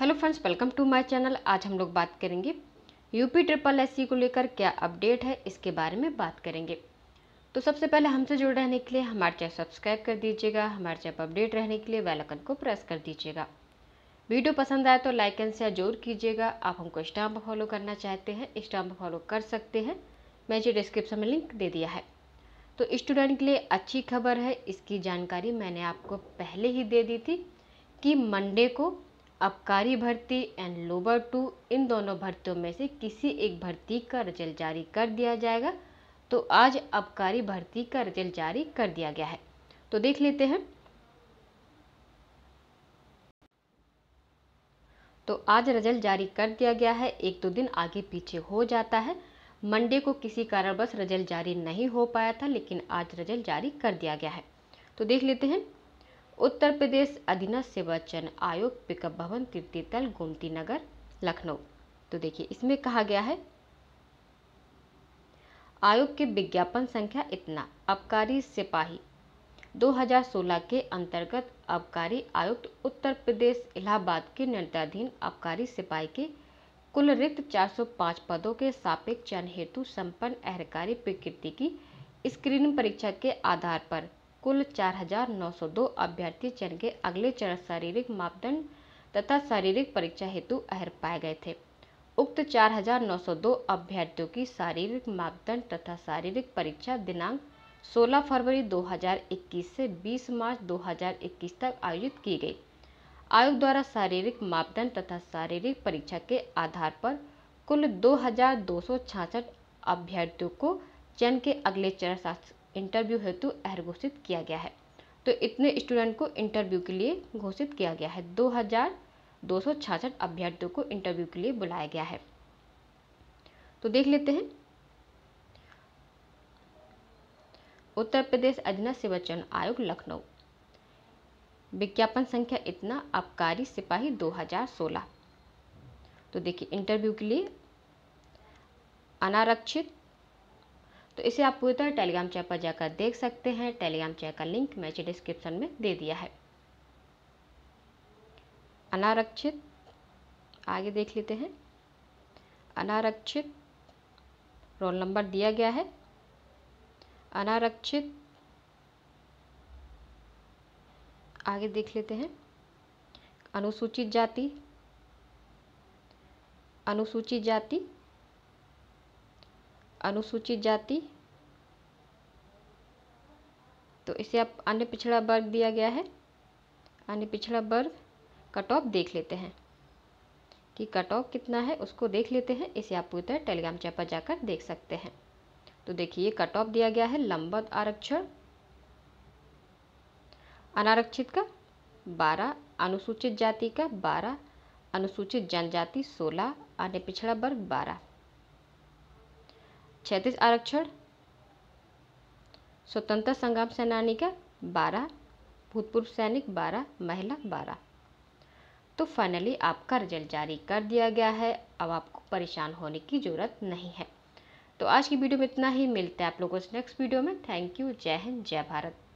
hello friends welcome to my channel आज हम लोग बात करेंगे यूपी ट्रिपल एस को लेकर क्या अपडेट है इसके बारे में बात करेंगे तो सबसे पहले हमसे जुड़े रहने के लिए हमारे चैनल सब्सक्राइब कर दीजिएगा हमारे चैनल अपडेट रहने के लिए वेलकन को प्रेस कर दीजिएगा वीडियो पसंद आए तो लाइक एंड शेयर जरूर कीजिएगा आप हमको स्टाम्प पर फॉलो करना चाहते हैं इंस्टाम पर फॉलो कर सकते हैं मैं जी डिस्क्रिप्शन में लिंक दे दिया है तो स्टूडेंट के लिए अच्छी खबर है इसकी जानकारी मैंने आपको पहले ही दे दी थी कि मंडे को अबकारी भर्ती एंड लोबर टू इन दोनों भर्तियों में से किसी एक भर्ती का रिजल्ट जारी कर दिया जाएगा तो आज अबकारी भर्ती का रिजल्ट जारी कर दिया गया है तो देख लेते हैं तो आज रिजल्ट जारी कर दिया गया है एक दो दिन आगे पीछे हो जाता है मंडे को किसी कारणवश रिजल्ट जारी नहीं हो पाया था लेकिन आज रिजल्ट जारी कर दिया गया है तो देख लेते हैं उत्तर प्रदेश अधीनस्थ चयन आयोग पिकअप भवन तल गोमती नगर लखनऊ तो देखिए इसमें कहा गया है आयोग के विज्ञापन संख्या इतना अबकारी सिपाही 2016 के अंतर्गत अबकारी आयुक्त उत्तर प्रदेश इलाहाबाद के निर्देशाधीन अबकारी सिपाही के कुल रिक्त 405 पदों के सापेक्ष चयन हेतु संपन्न अहरकारी प्रकृति की स्क्रीनिंग परीक्षा के आधार पर कुल 4,902 अभ्यर्थी चयन के अगले चरण शारीरिक मापदंड तथा शारीरिक परीक्षा हेतु अहर पाए गए थे उक्त 4,902 अभ्यर्थियों की शारीरिक मापदंड तथा शारीरिक परीक्षा दिनांक 16 फरवरी 2021 से 20 मार्च 2021 तक आयोजित की गई आयोग द्वारा शारीरिक मापदंड तथा शारीरिक परीक्षा के आधार पर कुल दो अभ्यर्थियों को चयन के अगले चरण इंटरव्यू हेतु अहर घोषित किया गया है तो इतने स्टूडेंट को इंटरव्यू के लिए घोषित किया गया है दो हज़ार दो सौ छियासठ अभ्यर्थियों को इंटरव्यू के लिए बुलाया गया है तो देख लेते हैं उत्तर प्रदेश अधीनस्थ चयन आयोग लखनऊ विज्ञापन संख्या इतना आबकारी सिपाही 2016 तो देखिए इंटरव्यू के लिए अनारक्षित तो इसे आप पूरी तरह टेलीग्राम चैक पर जाकर देख सकते हैं टेलीग्राम चैक का लिंक मैच डिस्क्रिप्शन में दे दिया है अनारक्षित आगे देख लेते हैं अनारक्षित रोल नंबर दिया गया है अनारक्षित आगे देख लेते हैं अनुसूचित जाति अनुसूचित जाति अनुसूचित जाति तो इसे आप अन्य पिछड़ा वर्ग दिया गया है अन्य पिछड़ा वर्ग कट ऑफ देख लेते हैं कि कट ऑफ कितना है उसको देख लेते हैं इसे आप पूरी तरह टेलीग्राम चैप पर जाकर देख सकते हैं तो देखिए कट ऑफ दिया गया है लंबत आरक्षण अनारक्षित का बारह अनुसूचित जाति का बारह अनुसूचित जनजाति सोलह अन्य पिछड़ा वर्ग बारह छत्तीस आरक्षण स्वतंत्र संग्राम सेनानी का बारह भूतपूर्व सैनिक बारह महिला बारह तो फाइनली आपका रिजल्ट जारी कर दिया गया है अब आपको परेशान होने की ज़रूरत नहीं है तो आज की वीडियो में इतना ही मिलता है आप लोगों से नेक्स्ट वीडियो में थैंक यू जय हिंद जय भारत